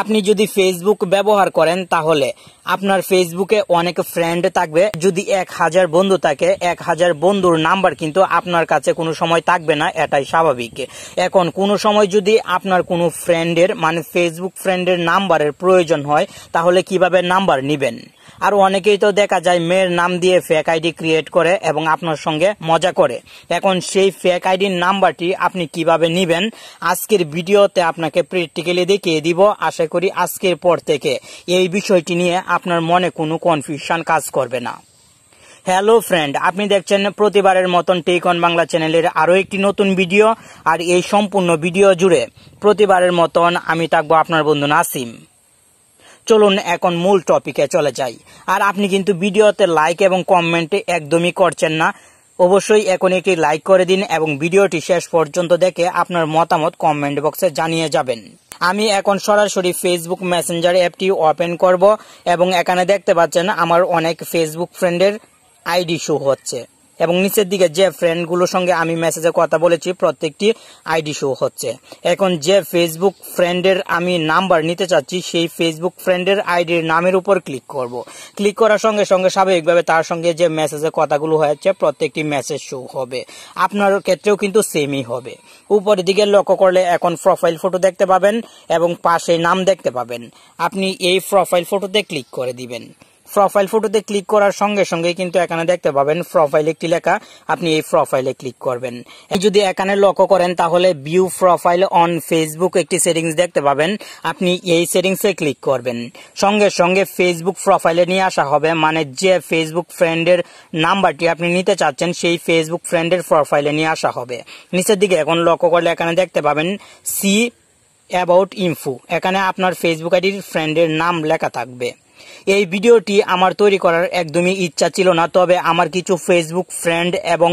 আপনি যদি ফেসবুক ব্যবহার করেন তাহলে আপনার ফেসবুকে অনেক ফ্রেন্ড থাকবে যদি এক হাজার বন্ধু থাকে এক হাজার বন্ধুর নাম্বার কিন্তু আপনার কাছে কোনো সময় থাকবে না এটাই স্বাভাবিক এখন কোনো সময় যদি আপনার কোনো ফ্রেন্ডের মানে ফেসবুক ফ্রেন্ডের নাম্বারের প্রয়োজন হয় তাহলে কিভাবে নাম্বার নিবেন আর অনেকেই তো দেখা যায় মেয়ের নাম দিয়ে ফেক আইডি ক্রিয়েট করে এবং আপনার সঙ্গে মজা করে এখন সেই ফেক আইডির নাম্বারটি আপনি কিভাবে নিবেন আজকের ভিডিওতে আপনাকে প্র্যাকটিক্যালি দেখিয়ে দিব আশা আশা করি আজকের পর থেকে এই বিষয়টি নিয়ে আপনার মনে কোনো কনফিউশন কাজ করবে না হ্যালো ফ্রেন্ড আপনি দেখছেন প্রতিবারের মতন টেক অন বাংলা চ্যানেলের আরও একটি নতুন ভিডিও আর এই সম্পূর্ণ ভিডিও জুড়ে প্রতিবারের মতন আমি থাকবো আপনার বন্ধু নাসিম চলুন এখন মূল টপিকে চলে যাই আর আপনি কিন্তু ভিডিওতে লাইক এবং কমেন্টে একদমই করছেন না অবশ্যই এখন একটি লাইক করে দিন এবং ভিডিওটি শেষ পর্যন্ত দেখে আপনার মতামত কমেন্ট বক্সে জানিয়ে যাবেন আমি এখন সরাসরি ফেসবুক মেসেঞ্জার অ্যাপটি ওপেন করব এবং এখানে দেখতে পাচ্ছেন আমার অনেক ফেসবুক ফ্রেন্ডের আইডি শো হচ্ছে এবং নিচের দিকে যে ফ্রেন্ডগুলোর সঙ্গে আমি মেসেজে কথা বলেছি প্রত্যেকটি আইডি শো হচ্ছে এখন যে ফেসবুক ফ্রেন্ডের আমি নাম্বার নিতে চাচ্ছি সেই ফেসবুক ফ্রেন্ডের আইডির নামের উপর ক্লিক করব ক্লিক করার সঙ্গে সঙ্গে স্বাভাবিকভাবে তার সঙ্গে যে মেসেজে কথাগুলো হয়েছে প্রত্যেকটি মেসেজ শো হবে আপনার ক্ষেত্রেও কিন্তু সেমই হবে উপরের দিকে লক্ষ্য করলে এখন প্রোফাইল ফটো দেখতে পাবেন এবং পাশে নাম দেখতে পাবেন আপনি এই প্রোফাইল ফটোতে ক্লিক করে দিবেন প্রোফাইল ফটোতে ক্লিক করার সঙ্গে সঙ্গে কিন্তু এখানে দেখতে পাবেন প্রোফাইল একটি লেখা আপনি এই প্রোফাইলে ক্লিক করবেন যদি এখানে লক্ষ্য করেন তাহলে ভিউ প্রোফাইল অন ফেসবুক একটি সেটিংস দেখতে পাবেন আপনি এই সেটিংস এ ক্লিক করবেন সঙ্গে সঙ্গে ফেসবুক প্রোফাইলে নিয়ে আসা হবে মানে যে ফেসবুক ফ্রেন্ডের নাম্বারটি আপনি নিতে চাচ্ছেন সেই ফেসবুক ফ্রেন্ডের প্রোফাইলে নিয়ে আসা হবে নিচের দিকে এখন লক্ষ্য করলে এখানে দেখতে পাবেন সি অ্যাবাউট ইনফু এখানে আপনার ফেসবুক আইডির ফ্রেন্ডের নাম লেখা থাকবে এই ভিডিওটি আমার তৈরি করার একদমই ইচ্ছা ছিল না তবে আমার কিছু ফেসবুক ফ্রেন্ড এবং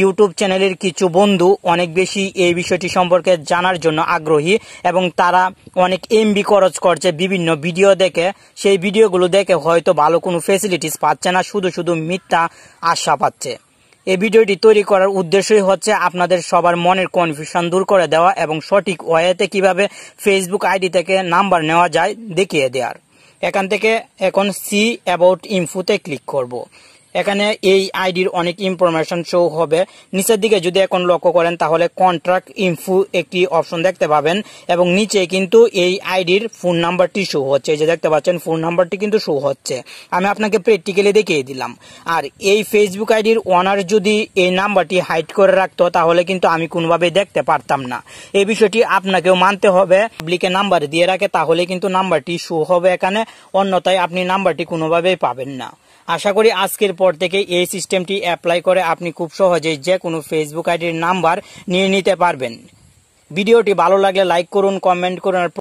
ইউটিউব চ্যানেলের কিছু বন্ধু অনেক বেশি এই বিষয়টি সম্পর্কে জানার জন্য আগ্রহী এবং তারা অনেক এমবি খরচ করছে বিভিন্ন ভিডিও দেখে সেই ভিডিওগুলো দেখে হয়তো ভালো কোনো ফেসিলিটিস পাচ্ছে না শুধু শুধু মিথ্যা আশা পাচ্ছে এই ভিডিওটি তৈরি করার উদ্দেশ্যই হচ্ছে আপনাদের সবার মনের কনফিউশন দূর করে দেওয়া এবং সঠিক ওয়েতে কিভাবে ফেসবুক আইডি থেকে নাম্বার নেওয়া যায় দেখিয়ে দেওয়ার এখান থেকে এখন সি অ্যাবাউট ইনফুতে ক্লিক করব। এখানে এই আইডির অনেক ইনফরমেশন শো হবে নিচের দিকে যদি এখন লক্ষ্য করেন তাহলে কন্ট্রাক্ট ইনফু একটি অপশন দেখতে পাবেন এবং নিচে কিন্তু এই আইডির ফোন নাম্বারটি শো হচ্ছে যে দেখতে পাচ্ছেন ফোন নাম্বারটি কিন্তু শো হচ্ছে আমি আপনাকে প্র্যাকটিক্যালি দেখিয়ে দিলাম আর এই ফেসবুক আইডির ওনার যদি এই নাম্বারটি হাইড করে রাখতো তাহলে কিন্তু আমি কোনোভাবে দেখতে পারতাম না এই বিষয়টি আপনাকেও মানতে হবে পাবলিকে নাম্বার দিয়ে রাখে তাহলে কিন্তু নাম্বারটি শো হবে এখানে অন্যথায় আপনি নাম্বারটি কোনোভাবেই পাবেন না আশা করি আজকের পর থেকে এই সিস্টেমটি অ্যাপ্লাই করে আপনি খুব সহজেই যে কোনো ফেসবুক আইডির নাম্বার নিয়ে নিতে পারবেন ভিডিওটি ভালো লাগলে লাইক করুন কমেন্ট করুন